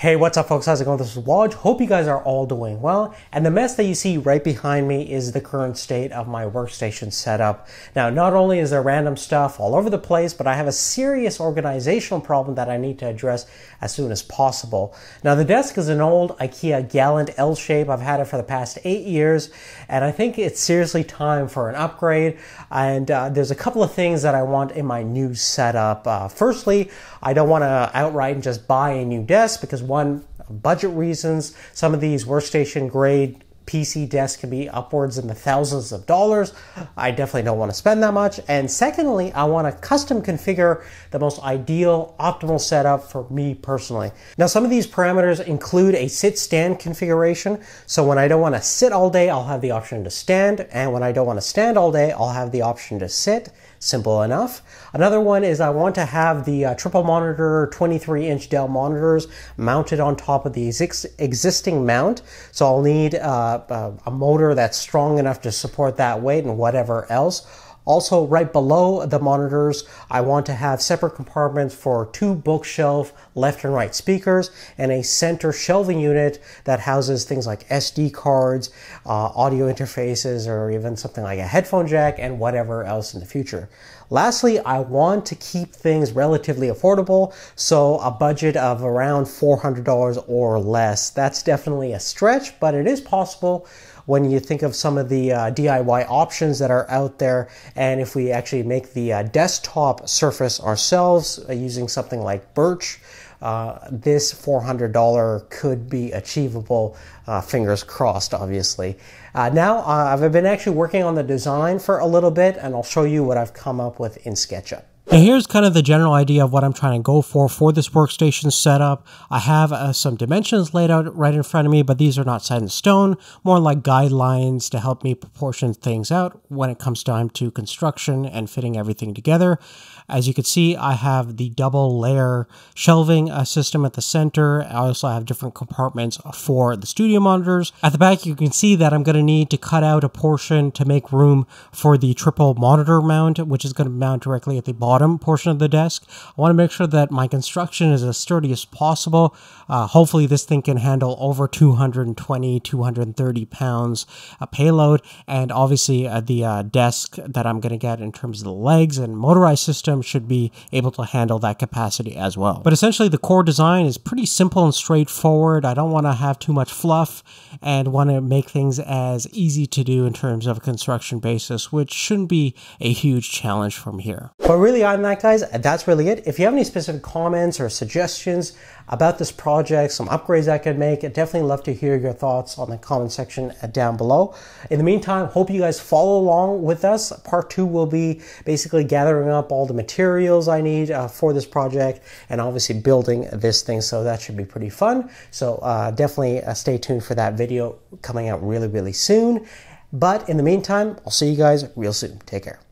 Hey, what's up folks? How's it going? This is Waj. Hope you guys are all doing well. And the mess that you see right behind me is the current state of my workstation setup. Now, not only is there random stuff all over the place, but I have a serious organizational problem that I need to address as soon as possible. Now, the desk is an old IKEA Gallant L shape. I've had it for the past eight years, and I think it's seriously time for an upgrade. And uh, there's a couple of things that I want in my new setup. Uh, firstly, I don't want to outright and just buy a new desk because one budget reasons. Some of these workstation grade PC desk can be upwards in the thousands of dollars. I definitely don't want to spend that much. And secondly, I want to custom configure the most ideal optimal setup for me personally. Now, some of these parameters include a sit stand configuration. So when I don't want to sit all day, I'll have the option to stand. And when I don't want to stand all day, I'll have the option to sit. Simple enough. Another one is I want to have the uh, triple monitor 23 inch Dell monitors mounted on top of the ex existing mount. So I'll need uh, a, a motor that's strong enough to support that weight and whatever else also, right below the monitors, I want to have separate compartments for two bookshelf left and right speakers and a center shelving unit that houses things like SD cards, uh, audio interfaces, or even something like a headphone jack and whatever else in the future. Lastly, I want to keep things relatively affordable, so a budget of around $400 or less. That's definitely a stretch, but it is possible when you think of some of the uh, DIY options that are out there. And if we actually make the uh, desktop surface ourselves uh, using something like Birch, uh, this $400 could be achievable, uh, fingers crossed, obviously. Uh, now, I've been actually working on the design for a little bit, and I'll show you what I've come up with in SketchUp here's kind of the general idea of what I'm trying to go for for this workstation setup. I have uh, some dimensions laid out right in front of me, but these are not set in stone, more like guidelines to help me proportion things out when it comes time to construction and fitting everything together. As you can see, I have the double layer shelving uh, system at the center. I also have different compartments for the studio monitors. At the back, you can see that I'm going to need to cut out a portion to make room for the triple monitor mount, which is going to mount directly at the bottom bottom portion of the desk. I want to make sure that my construction is as sturdy as possible. Uh, hopefully this thing can handle over 220, 230 pounds a uh, payload. And obviously uh, the uh, desk that I'm going to get in terms of the legs and motorized system should be able to handle that capacity as well. But essentially the core design is pretty simple and straightforward. I don't want to have too much fluff and want to make things as easy to do in terms of a construction basis, which shouldn't be a huge challenge from here. But really, gotten that, guys, that's really it. If you have any specific comments or suggestions about this project, some upgrades I could make, I'd definitely love to hear your thoughts on the comment section uh, down below. In the meantime, hope you guys follow along with us. Part two will be basically gathering up all the materials I need uh, for this project and obviously building this thing. So that should be pretty fun. So uh, definitely uh, stay tuned for that video coming out really, really soon. But in the meantime, I'll see you guys real soon. Take care.